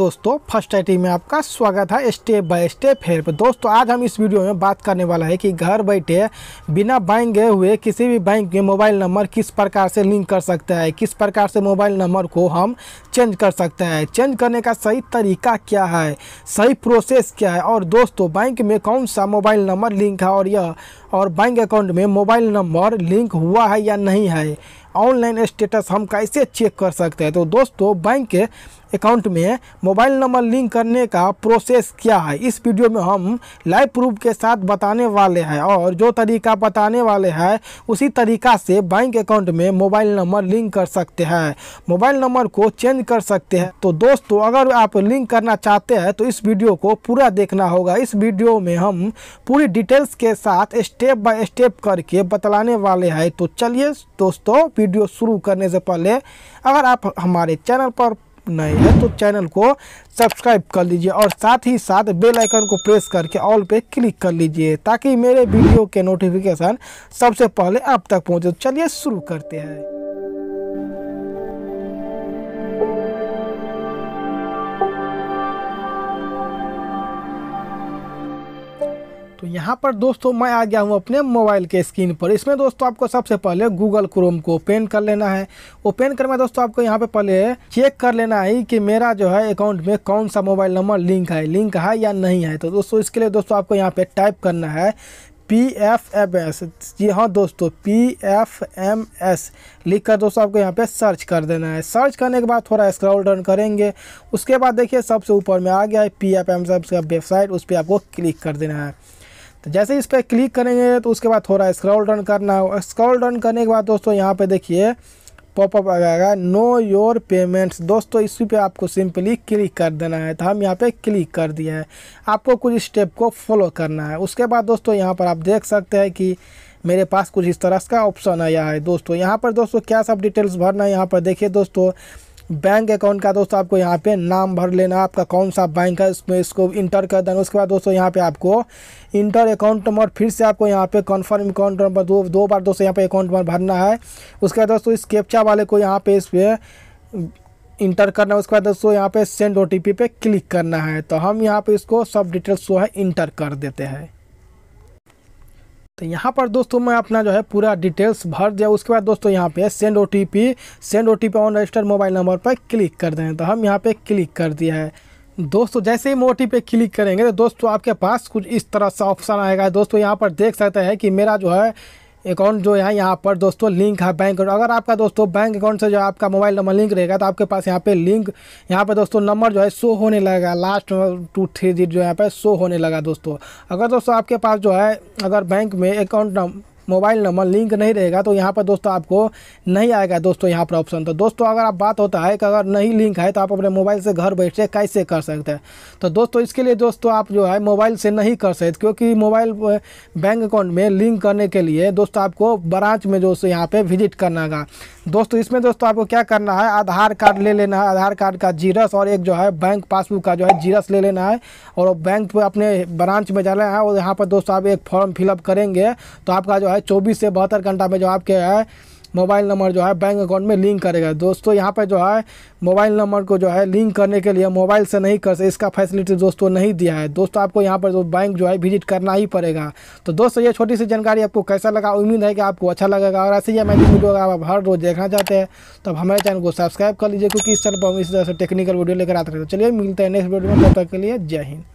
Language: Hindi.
दोस्तों फर्स्ट आई में आपका स्वागत है स्टेप बाय स्टेप हेल्प दोस्तों आज हम इस वीडियो में बात करने वाला है कि घर बैठे बिना बैंक गए हुए किसी भी बैंक के मोबाइल नंबर किस प्रकार से लिंक कर सकते हैं किस प्रकार से मोबाइल नंबर को हम चेंज कर सकते हैं चेंज करने का सही तरीका क्या है सही प्रोसेस क्या है और दोस्तों बैंक में कौन सा मोबाइल नंबर लिंक है और यह और बैंक अकाउंट में मोबाइल नंबर लिंक हुआ है या नहीं है ऑनलाइन स्टेटस हम कैसे चेक कर सकते हैं तो दोस्तों बैंक के अकाउंट में मोबाइल नंबर लिंक करने का प्रोसेस क्या है इस वीडियो में हम लाइव प्रूफ के साथ बताने वाले हैं और जो तरीका बताने वाले हैं उसी तरीका से बैंक अकाउंट में मोबाइल नंबर लिंक कर सकते हैं मोबाइल नंबर को चेंज चेंज कर सकते हैं तो दोस्तों अगर आप लिंक करना चाहते हैं तो इस वीडियो को पूरा देखना होगा इस वीडियो में हम पूरी डिटेल्स के साथ स्टेप बाय स्टेप करके बतलाने वाले हैं तो चलिए दोस्तों वीडियो शुरू करने से पहले अगर आप हमारे चैनल पर नए हैं तो चैनल को सब्सक्राइब कर लीजिए और साथ ही साथ बेल आइकन को प्रेस करके ऑल पे क्लिक कर लीजिए ताकि मेरे वीडियो के नोटिफिकेशन सबसे पहले आप तक पहुंचे तो चलिए शुरू करते हैं तो यहाँ पर दोस्तों मैं आ गया हूँ अपने मोबाइल के स्क्रीन पर इसमें दोस्तों आपको सबसे पहले गूगल क्रोम को ओपन कर लेना है ओपन करने में दोस्तों आपको यहाँ पे पहले चेक कर लेना है कि मेरा जो है अकाउंट में कौन सा मोबाइल नंबर लिंक है लिंक है या नहीं है तो दोस्तों इसके लिए दोस्तों आपको यहाँ पर टाइप करना है पी एफ एम एस जी हाँ दोस्तों पी एफ एम एस लिख कर दोस्तों आपको यहाँ पे सर्च कर देना है सर्च करने के बाद थोड़ा स्क्रॉल डाउन करेंगे उसके बाद देखिए सबसे ऊपर में आ गया है P F M S website उस पर आपको क्लिक कर देना है तो जैसे इस पर क्लिक करेंगे तो उसके बाद थोड़ा स्क्रॉल रन करना हो स्क्रॉल रन करने के बाद दोस्तों यहाँ पे देखिए पॉपअप आ जाएगा नो योर पेमेंट्स दोस्तों इसी पे आपको सिंपली क्लिक कर देना है तो हम यहाँ पे क्लिक कर दिया है आपको कुछ स्टेप को फॉलो करना है उसके बाद दोस्तों यहाँ पर आप देख सकते हैं कि मेरे पास कुछ इस तरह का ऑप्शन आया है दोस्तों यहाँ पर दोस्तों क्या सब डिटेल्स भरना है यहाँ पर देखिए दोस्तों बैंक अकाउंट का दोस्तों आपको यहाँ पे नाम भर लेना आपका कौन सा बैंक है उसमें इसको इंटर कर देना उसके बाद दोस्तों यहाँ पे आपको इंटर अकाउंट नंबर फिर से आपको यहाँ पे कन्फर्म अकाउंट नंबर दो दो बार दोस्तों यहाँ पे अकाउंट नंबर भरना है उसके बाद दोस्तों इस कैप्चा वाले को यहाँ पे इस पर इंटर करना है उसके बाद दोस्तों यहाँ पे सेंड ओ पे क्लिक करना है तो हम यहाँ पे इसको सब डिटेल्स जो है इंटर कर देते हैं तो यहाँ पर दोस्तों मैं अपना जो है पूरा डिटेल्स भर दिया उसके बाद दोस्तों यहाँ पे send O T P send O T P on register mobile number पर क्लिक कर दें तो हम यहाँ पे क्लिक कर दिया है दोस्तों जैसे ही मोटी पे क्लिक करेंगे तो दोस्तों आपके पास कुछ इस तरह सा ऑप्शन आएगा दोस्तों यहाँ पर देख सकते हैं कि मेरा जो है अकाउंट जो है यहाँ पर दोस्तों लिंक है बैंक अकाउंट अगर आपका दोस्तों बैंक अकाउंट से जो आपका मोबाइल नंबर लिंक रहेगा तो आपके पास यहाँ पे लिंक यहाँ पे दोस्तों नंबर जो है शो होने लगा लास्ट टू थ्री डिट जो यहाँ पे शो होने लगा दोस्तों अगर दोस्तों आपके पास जो है अगर बैंक में अकाउंट मोबाइल नंबर लिंक नहीं रहेगा तो यहाँ पर दोस्तों आपको नहीं आएगा दोस्तों यहाँ पर ऑप्शन तो दोस्तों अगर आप बात होता है कि अगर नहीं लिंक है तो आप अपने मोबाइल से घर बैठे कैसे कर सकते हैं तो दोस्तों इसके लिए दोस्तों आप जो है मोबाइल से नहीं कर सकते क्योंकि मोबाइल बैंक अकाउंट में लिंक करने के लिए दोस्तों आपको ब्रांच में जो यहाँ पर विजिट करना होगा दोस्तों इसमें दोस्तों आपको क्या करना है आधार कार्ड ले लेना है आधार कार्ड का जीरस और एक जो है बैंक पासबुक का जो है जीरस ले लेना है और बैंक पे अपने ब्रांच में जाना है और यहाँ पर दोस्तों आप एक फॉर्म फिलअप करेंगे तो आपका जो है चौबीस से बहत्तर घंटा में जो आपके है मोबाइल नंबर जो है बैंक अकाउंट में लिंक करेगा दोस्तों यहाँ पर जो है मोबाइल नंबर को जो है लिंक करने के लिए मोबाइल से नहीं कर सकते इसका फैसिलिटी दोस्तों नहीं दिया है दोस्तों आपको यहाँ पर जो बैंक जो है विजिट करना ही पड़ेगा तो दोस्तों ये छोटी सी जानकारी आपको कैसा लगा उम्मीद है कि आपको अच्छा लगेगा और ऐसे ही हमारी वीडियो अगर आप हर रोज़ देखना चाहते हैं तो हमारे चैनल को सब्सक्राइब कर लीजिए क्योंकि इस चैनल पर हम इस तरह से टेक्निकल वीडियो लेकर आते रहते हैं चलिए मिलते हैं नेक्स्ट वीडियो में तब तक के लिए जय हिंद